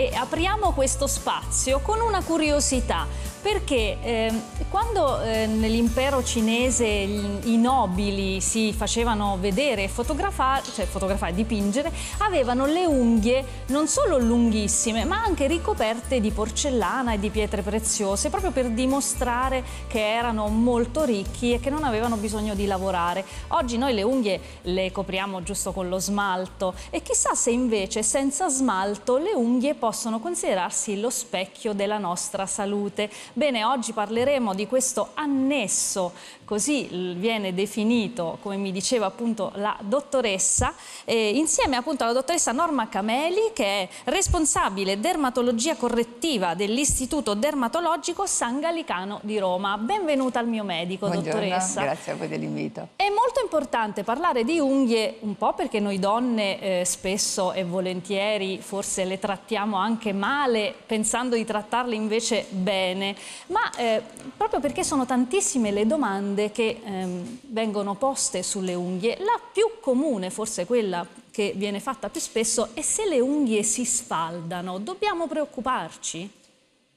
e apriamo questo spazio con una curiosità perché eh, quando eh, nell'impero cinese i nobili si facevano vedere e fotografare, cioè fotografare, e dipingere, avevano le unghie non solo lunghissime ma anche ricoperte di porcellana e di pietre preziose proprio per dimostrare che erano molto ricchi e che non avevano bisogno di lavorare. Oggi noi le unghie le copriamo giusto con lo smalto e chissà se invece senza smalto le unghie possono considerarsi lo specchio della nostra salute Bene, oggi parleremo di questo annesso, così viene definito, come mi diceva appunto la dottoressa, eh, insieme appunto alla dottoressa Norma Cameli, che è responsabile dermatologia correttiva dell'Istituto Dermatologico San Gallicano di Roma. Benvenuta al mio medico, Buongiorno, dottoressa. grazie a voi dell'invito. È molto importante parlare di unghie, un po' perché noi donne eh, spesso e volentieri forse le trattiamo anche male, pensando di trattarle invece bene ma eh, proprio perché sono tantissime le domande che ehm, vengono poste sulle unghie, la più comune, forse quella che viene fatta più spesso, è se le unghie si sfaldano, dobbiamo preoccuparci?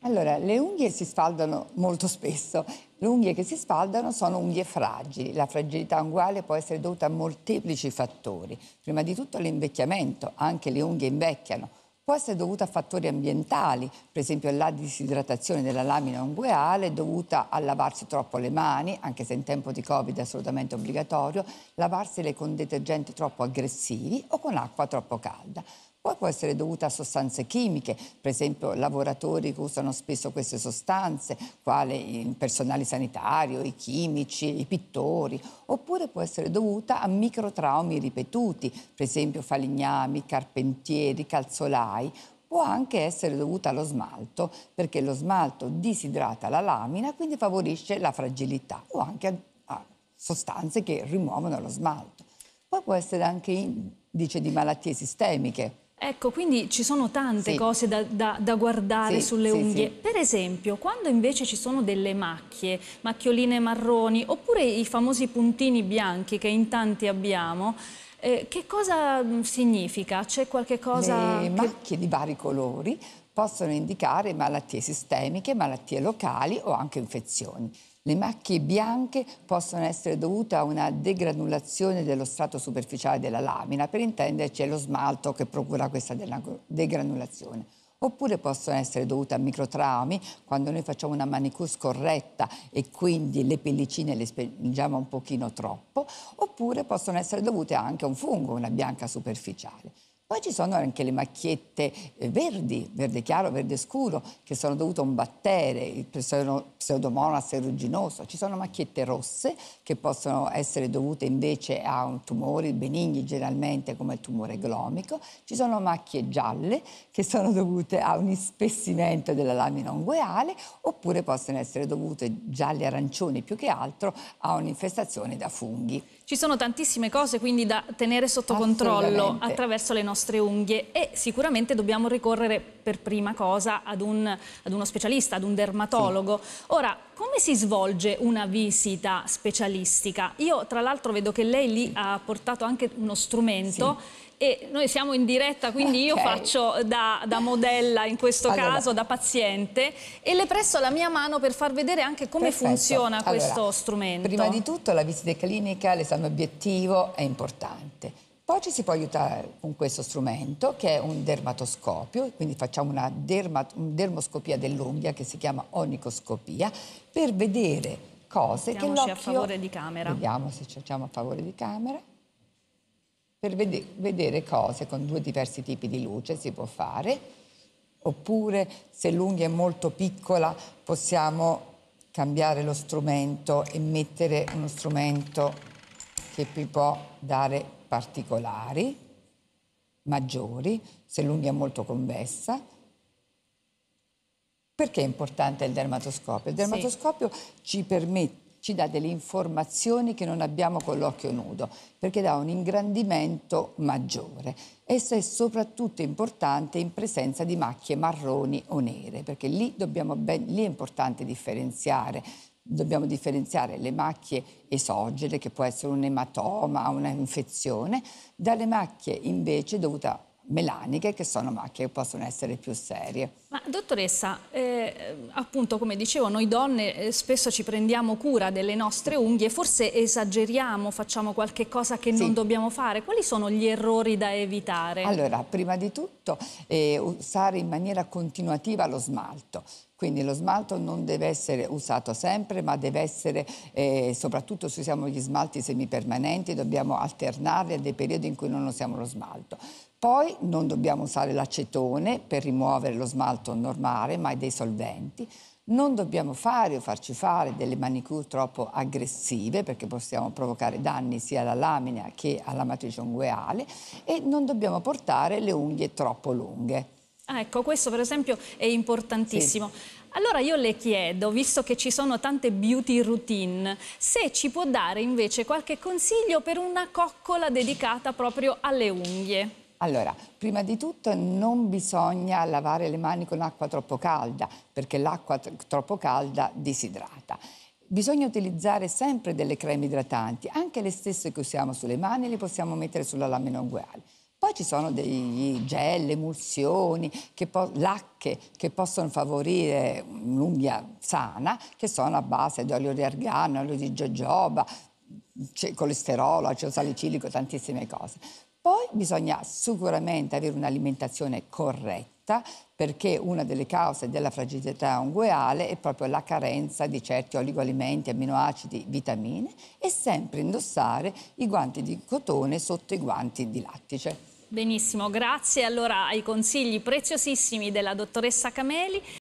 Allora, le unghie si sfaldano molto spesso. Le unghie che si sfaldano sono unghie fragili. La fragilità unguale può essere dovuta a molteplici fattori. Prima di tutto l'invecchiamento, anche le unghie invecchiano Può essere dovuta a fattori ambientali, per esempio la disidratazione della lamina ungueale dovuta a lavarsi troppo le mani, anche se in tempo di Covid è assolutamente obbligatorio, lavarsele con detergenti troppo aggressivi o con acqua troppo calda poi può essere dovuta a sostanze chimiche, per esempio lavoratori che usano spesso queste sostanze, quale il personale sanitario, i chimici, i pittori, oppure può essere dovuta a microtraumi ripetuti, per esempio falegnami, carpentieri, calzolai, può anche essere dovuta allo smalto, perché lo smalto disidrata la lamina, quindi favorisce la fragilità o anche a sostanze che rimuovono lo smalto. Poi può essere anche indice di malattie sistemiche, Ecco, quindi ci sono tante sì. cose da, da, da guardare sì, sulle sì, unghie. Per esempio, quando invece ci sono delle macchie, macchioline marroni, oppure i famosi puntini bianchi che in tanti abbiamo, eh, che cosa mm, significa? C'è qualche cosa... Le che... macchie di vari colori possono indicare malattie sistemiche, malattie locali o anche infezioni. Le macchie bianche possono essere dovute a una degranulazione dello strato superficiale della lamina, per intenderci è lo smalto che procura questa degranulazione oppure possono essere dovute a microtraumi quando noi facciamo una manicure scorretta e quindi le pellicine le spingiamo un pochino troppo, oppure possono essere dovute anche a un fungo, una bianca superficiale. Poi ci sono anche le macchiette eh, verdi, verde chiaro, verde scuro, che sono dovute a un battere, il pseudomonas aeruginoso. Ci sono macchiette rosse che possono essere dovute invece a tumori benigni generalmente come il tumore glomico. Ci sono macchie gialle che sono dovute a un ispessimento della lamina ungueale oppure possono essere dovute gialle arancioni più che altro a un'infestazione da funghi. Ci sono tantissime cose quindi da tenere sotto controllo attraverso le nostre nostre unghie e sicuramente dobbiamo ricorrere per prima cosa ad, un, ad uno specialista, ad un dermatologo. Sì. Ora, come si svolge una visita specialistica? Io tra l'altro vedo che lei lì ha portato anche uno strumento sì. E noi siamo in diretta, quindi okay. io faccio da, da, modella in questo allora. caso, da paziente, e le presto la mia mano per far vedere anche come Perfetto. funziona allora, questo strumento. Prima di tutto la visita clinica, l'esame obiettivo è importante poi ci si può aiutare con questo strumento che è un dermatoscopio, quindi facciamo una dermat- un dermoscopia dell'unghia che si chiama onicoscopia per vedere cose Mettiamoci che l'occhio... a favore di camera. Vediamo se ci facciamo a favore di camera. Per vede- vedere cose con due diversi tipi di luce si può fare. Oppure se l'unghia è molto piccola possiamo cambiare lo strumento e mettere uno strumento che vi può dare particolari, maggiori, se l'unghia è molto convessa. Perché è importante il dermatoscopio? Il dermatoscopio sì. ci permette ci dà delle informazioni che non abbiamo con l'occhio nudo, perché dà un ingrandimento maggiore. Esso è soprattutto importante in presenza di macchie marroni o nere, perché lì, ben, lì è importante differenziare dobbiamo differenziare le macchie esogene, che può essere un ematoma, un'infezione, dalle macchie invece dovute melaniche che sono macchie che possono essere più serie. Ma dottoressa, eh, appunto come dicevo noi donne eh, spesso ci prendiamo cura delle nostre unghie, forse esageriamo, facciamo qualche cosa che sì. non dobbiamo fare, quali sono gli errori da evitare? Allora, prima di tutto eh, usare in maniera continuativa lo smalto, quindi lo smalto non deve essere usato sempre, ma deve essere, eh, soprattutto se usiamo gli smalti semipermanenti, dobbiamo alternarli a dei periodi in cui non usiamo lo smalto. Poi non dobbiamo usare l'acetone per rimuovere lo smalto normale, ma dei solventi. Non dobbiamo fare o farci fare delle manicure troppo aggressive perché possiamo provocare danni sia alla lamina che alla matrice ungueale e non dobbiamo portare le unghie troppo lunghe. Ah, ecco, questo per esempio è importantissimo. Sì. Allora io le chiedo, visto che ci sono tante beauty routine, se ci può dare invece qualche consiglio per una coccola dedicata proprio alle unghie. Allora, prima di tutto non bisogna lavare le mani con acqua troppo calda, perché l'acqua troppo calda disidrata. Bisogna utilizzare sempre delle creme idratanti, anche le stesse che usiamo sulle mani le possiamo mettere sulla lamina uguale. Poi ci sono dei gel, emulsioni, che lacche che possono favorire un'unghia sana, che sono a base di olio di argano, olio di jojoba, colesterolo, acido salicilico, tantissime cose. Poi bisogna sicuramente avere un'alimentazione corretta perché una delle cause della fragilità ungueale è proprio la carenza di certi oligoalimenti, amminoacidi, vitamine e sempre indossare i guanti di cotone sotto i guanti di lattice. Benissimo, grazie allora ai consigli preziosissimi della dottoressa Cameli.